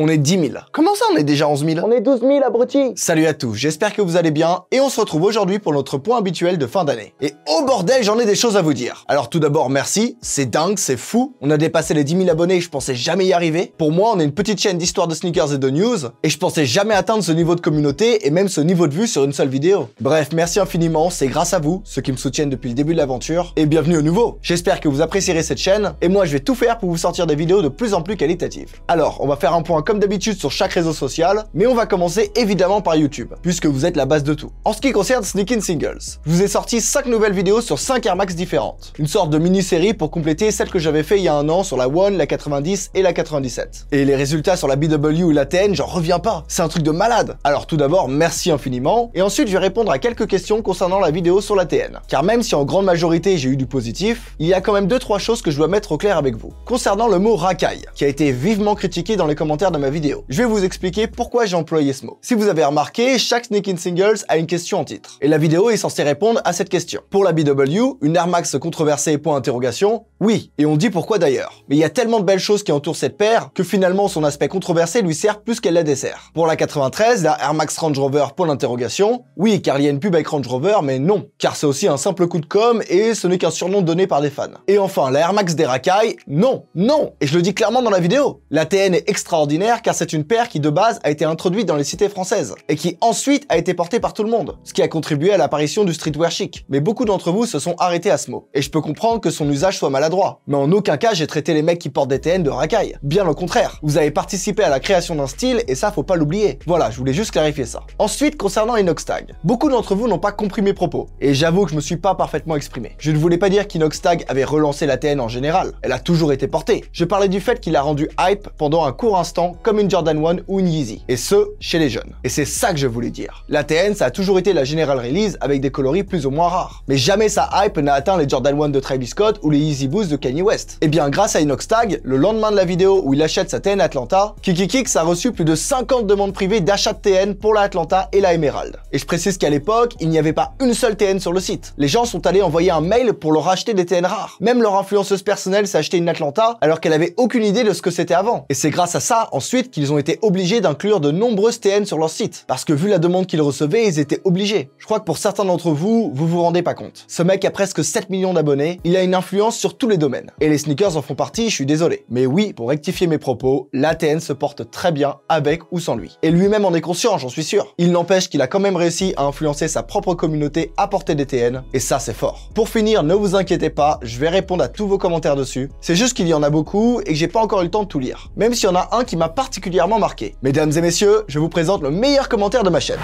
on est 10 000. Comment ça, on est déjà 11 000 On est 12 000, abrutis Salut à tous, j'espère que vous allez bien, et on se retrouve aujourd'hui pour notre point habituel de fin d'année. Et au bordel, j'en ai des choses à vous dire Alors tout d'abord, merci, c'est dingue, c'est fou, on a dépassé les 10 000 abonnés, je pensais jamais y arriver. Pour moi, on est une petite chaîne d'histoire de sneakers et de news, et je pensais jamais atteindre ce niveau de communauté, et même ce niveau de vue sur une seule vidéo. Bref, merci infiniment, c'est grâce à vous, ceux qui me soutiennent depuis le début de l'aventure, et bienvenue au nouveau J'espère que vous apprécierez cette chaîne, et moi je vais tout faire pour vous sortir des vidéos de plus en plus qualitatives. Alors, on va faire un point comme d'habitude sur chaque réseau social, mais on va commencer évidemment par YouTube, puisque vous êtes la base de tout. En ce qui concerne Sneaking Singles, vous ai sorti 5 nouvelles vidéos sur 5 Air Max différentes. Une sorte de mini-série pour compléter celle que j'avais fait il y a un an sur la One, la 90 et la 97. Et les résultats sur la BW ou la TN, j'en reviens pas, c'est un truc de malade Alors tout d'abord, merci infiniment, et ensuite je vais répondre à quelques questions concernant la vidéo sur la TN. Car même si en grande majorité j'ai eu du positif, il y a quand même 2-3 choses que je dois mettre au clair avec vous. Concernant le mot racaille, qui a été vivement critiqué dans les commentaires de vidéo. Je vais vous expliquer pourquoi j'ai employé ce mot. Si vous avez remarqué, chaque Sneakin' Singles a une question en titre. Et la vidéo est censée répondre à cette question. Pour la BW, une Air Max controversée point interrogation, oui. Et on dit pourquoi d'ailleurs. Mais il y a tellement de belles choses qui entourent cette paire que finalement son aspect controversé lui sert plus qu'elle la dessert. Pour la 93, la Air Max Range Rover point oui car il y a une pub avec Range Rover mais non. Car c'est aussi un simple coup de com et ce n'est qu'un surnom donné par des fans. Et enfin, la Air Max des racailles, non, non. Et je le dis clairement dans la vidéo. La TN est extraordinaire car c'est une paire qui de base a été introduite dans les cités françaises et qui ensuite a été portée par tout le monde, ce qui a contribué à l'apparition du streetwear chic. Mais beaucoup d'entre vous se sont arrêtés à ce mot et je peux comprendre que son usage soit maladroit, mais en aucun cas j'ai traité les mecs qui portent des TN de racailles. Bien au contraire, vous avez participé à la création d'un style et ça faut pas l'oublier. Voilà, je voulais juste clarifier ça. Ensuite, concernant Inox Tag, beaucoup d'entre vous n'ont pas compris mes propos et j'avoue que je me suis pas parfaitement exprimé. Je ne voulais pas dire qu'Inox Tag avait relancé la TN en général, elle a toujours été portée. Je parlais du fait qu'il a rendu hype pendant un court instant comme une Jordan 1 ou une Yeezy. Et ce, chez les jeunes. Et c'est ça que je voulais dire. La TN, ça a toujours été la General Release avec des coloris plus ou moins rares. Mais jamais sa hype n'a atteint les Jordan 1 de Travis Scott ou les Yeezy Boost de Kanye West. Et bien grâce à Inox Tag, le lendemain de la vidéo où il achète sa TN Atlanta, Kiki a reçu plus de 50 demandes privées d'achat de TN pour la Atlanta et la Emerald. Et je précise qu'à l'époque, il n'y avait pas une seule TN sur le site. Les gens sont allés envoyer un mail pour leur acheter des TN rares. Même leur influenceuse personnelle s'est achetée une Atlanta alors qu'elle avait aucune idée de ce que c'était avant. Et c'est grâce à ça, Ensuite, qu'ils ont été obligés d'inclure de nombreuses TN sur leur site, parce que vu la demande qu'ils recevaient, ils étaient obligés. Je crois que pour certains d'entre vous, vous vous rendez pas compte. Ce mec a presque 7 millions d'abonnés, il a une influence sur tous les domaines. Et les sneakers en font partie, je suis désolé. Mais oui, pour rectifier mes propos, la TN se porte très bien avec ou sans lui. Et lui-même en est conscient, j'en suis sûr. Il n'empêche qu'il a quand même réussi à influencer sa propre communauté à porter des TN, et ça c'est fort. Pour finir, ne vous inquiétez pas, je vais répondre à tous vos commentaires dessus. C'est juste qu'il y en a beaucoup et que j'ai pas encore eu le temps de tout lire. Même s'il y en a un qui m'a particulièrement marqué. Mesdames et messieurs, je vous présente le meilleur commentaire de ma chaîne.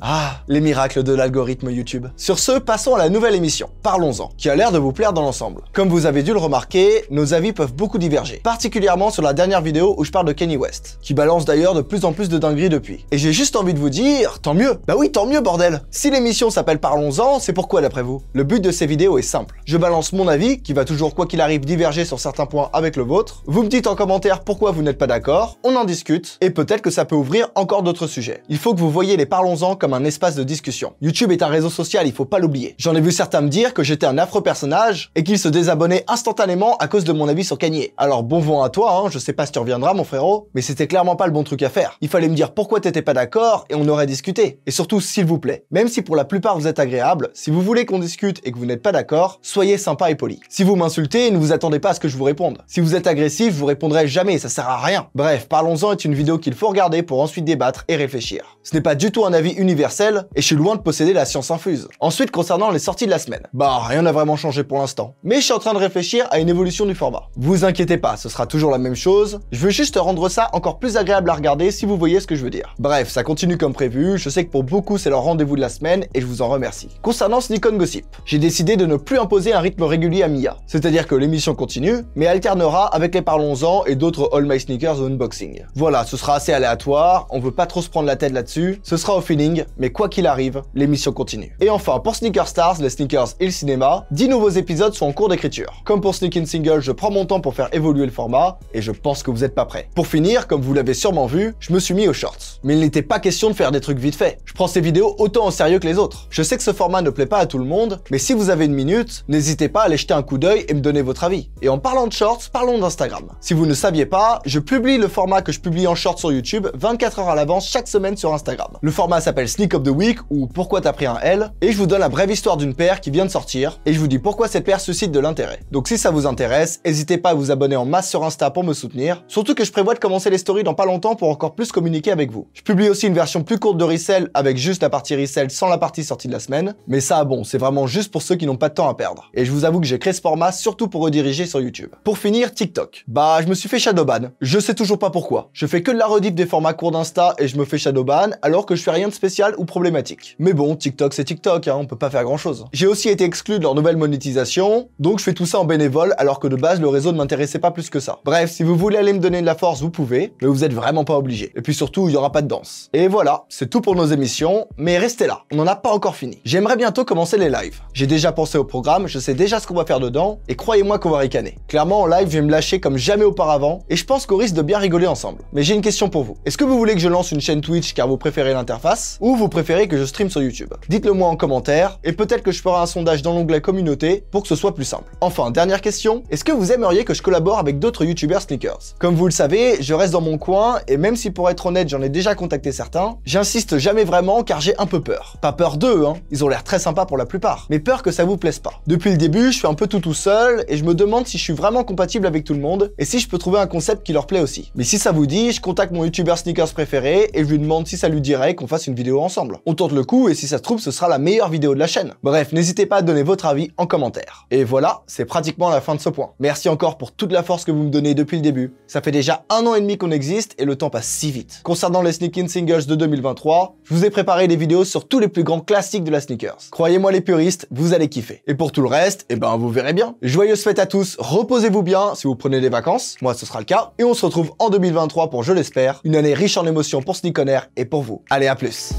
Ah, les miracles de l'algorithme YouTube. Sur ce, passons à la nouvelle émission, Parlons-en, qui a l'air de vous plaire dans l'ensemble. Comme vous avez dû le remarquer, nos avis peuvent beaucoup diverger, particulièrement sur la dernière vidéo où je parle de Kenny West, qui balance d'ailleurs de plus en plus de dingueries depuis. Et j'ai juste envie de vous dire, tant mieux Bah oui, tant mieux, bordel Si l'émission s'appelle Parlons-en, c'est pourquoi d'après vous Le but de ces vidéos est simple. Je balance mon avis, qui va toujours quoi qu'il arrive diverger sur certains points avec le vôtre, vous me dites en commentaire pourquoi vous n'êtes pas d'accord, on en discute, et peut-être que ça peut ouvrir encore d'autres sujets. Il faut que vous voyez les Parlons-en comme un espace de discussion. YouTube est un réseau social, il faut pas l'oublier. J'en ai vu certains me dire que j'étais un affreux personnage et qu'ils se désabonnaient instantanément à cause de mon avis sur Kanye. Alors bon vent à toi, je hein, je sais pas si tu reviendras mon frérot, mais c'était clairement pas le bon truc à faire. Il fallait me dire pourquoi tu étais pas d'accord et on aurait discuté. Et surtout, s'il vous plaît, même si pour la plupart vous êtes agréable, si vous voulez qu'on discute et que vous n'êtes pas d'accord, soyez sympa et poli. Si vous m'insultez, ne vous attendez pas à ce que je vous réponde. Si vous êtes agressif, je vous répondrai jamais, ça sert à rien. Bref, Parlons-en est une vidéo qu'il faut regarder pour ensuite débattre et réfléchir. Ce n'est pas du tout un avis universel et je suis loin de posséder la science infuse. Ensuite, concernant les sorties de la semaine. Bah, rien n'a vraiment changé pour l'instant. Mais je suis en train de réfléchir à une évolution du format. Vous inquiétez pas, ce sera toujours la même chose. Je veux juste rendre ça encore plus agréable à regarder si vous voyez ce que je veux dire. Bref, ça continue comme prévu. Je sais que pour beaucoup, c'est leur rendez-vous de la semaine et je vous en remercie. Concernant Nikon Gossip, j'ai décidé de ne plus imposer un rythme régulier à Mia. C'est-à-dire que l'émission continue, mais alternera avec les Parlons-en et d'autres All My Sneakers unboxing. Voilà, ce sera assez aléatoire, on veut pas trop se prendre la tête là-dessus, ce sera au feeling, mais quoi qu'il arrive, l'émission continue. Et enfin, pour Sneaker Stars, les sneakers et le cinéma, 10 nouveaux épisodes sont en cours d'écriture. Comme pour Sneak in Single, je prends mon temps pour faire évoluer le format, et je pense que vous n'êtes pas prêts. Pour finir, comme vous l'avez sûrement vu, je me suis mis aux shorts. Mais il n'était pas question de faire des trucs vite fait. Je prends ces vidéos autant au sérieux que les autres. Je sais que ce format ne plaît pas à tout le monde, mais si vous avez une minute, n'hésitez pas à aller jeter un coup d'œil et me donner votre avis. Et en parlant de shorts, parlons d'Instagram. Si vous ne saviez pas, je publie le format que je publie en shorts sur YouTube 24 heures à l'avance chaque semaine sur Instagram. Le format s'appelle of the Week ou Pourquoi t'as pris un L et je vous donne la brève histoire d'une paire qui vient de sortir et je vous dis pourquoi cette paire suscite de l'intérêt. Donc si ça vous intéresse, n'hésitez pas à vous abonner en masse sur Insta pour me soutenir, surtout que je prévois de commencer les stories dans pas longtemps pour encore plus communiquer avec vous. Je publie aussi une version plus courte de Resell avec juste la partie Resell sans la partie sortie de la semaine, mais ça bon, c'est vraiment juste pour ceux qui n'ont pas de temps à perdre. Et je vous avoue que j'ai créé ce format surtout pour rediriger sur YouTube. Pour finir, TikTok. Bah, je me suis fait shadowban. Je sais toujours pas pourquoi. Je fais que de la rediff des formats courts d'Insta et je me fais shadowban alors que je fais rien de spécial ou problématique. Mais bon, TikTok c'est TikTok, hein, on peut pas faire grand chose. J'ai aussi été exclu de leur nouvelle monétisation, donc je fais tout ça en bénévole alors que de base le réseau ne m'intéressait pas plus que ça. Bref, si vous voulez aller me donner de la force, vous pouvez, mais vous êtes vraiment pas obligé. Et puis surtout, il y aura pas de danse. Et voilà, c'est tout pour nos émissions, mais restez là, on n'en a pas encore fini. J'aimerais bientôt commencer les lives. J'ai déjà pensé au programme, je sais déjà ce qu'on va faire dedans, et croyez-moi qu'on va ricaner. Clairement, en live, je vais me lâcher comme jamais auparavant, et je pense qu'on risque de bien rigoler ensemble. Mais j'ai une question pour vous. Est-ce que vous voulez que je lance une chaîne Twitch car vous préférez l'interface, vous préférez que je stream sur YouTube Dites-le moi en commentaire, et peut-être que je ferai un sondage dans l'onglet communauté pour que ce soit plus simple. Enfin, dernière question, est-ce que vous aimeriez que je collabore avec d'autres youtubeurs sneakers Comme vous le savez, je reste dans mon coin, et même si pour être honnête j'en ai déjà contacté certains, j'insiste jamais vraiment car j'ai un peu peur. Pas peur d'eux, hein, ils ont l'air très sympas pour la plupart, mais peur que ça vous plaise pas. Depuis le début, je fais un peu tout tout seul, et je me demande si je suis vraiment compatible avec tout le monde, et si je peux trouver un concept qui leur plaît aussi. Mais si ça vous dit, je contacte mon YouTuber sneakers préféré, et je lui demande si ça lui dirait qu'on fasse une vidéo ensemble. On tente le coup et si ça se trouve, ce sera la meilleure vidéo de la chaîne. Bref, n'hésitez pas à donner votre avis en commentaire. Et voilà, c'est pratiquement la fin de ce point. Merci encore pour toute la force que vous me donnez depuis le début. Ça fait déjà un an et demi qu'on existe et le temps passe si vite. Concernant les Sneak Singles de 2023, je vous ai préparé des vidéos sur tous les plus grands classiques de la sneakers. Croyez-moi les puristes, vous allez kiffer. Et pour tout le reste, eh ben vous verrez bien. Joyeuses fêtes à tous, reposez-vous bien si vous prenez des vacances, moi ce sera le cas, et on se retrouve en 2023 pour, je l'espère, une année riche en émotions pour Sneakoner et pour vous. Allez, à plus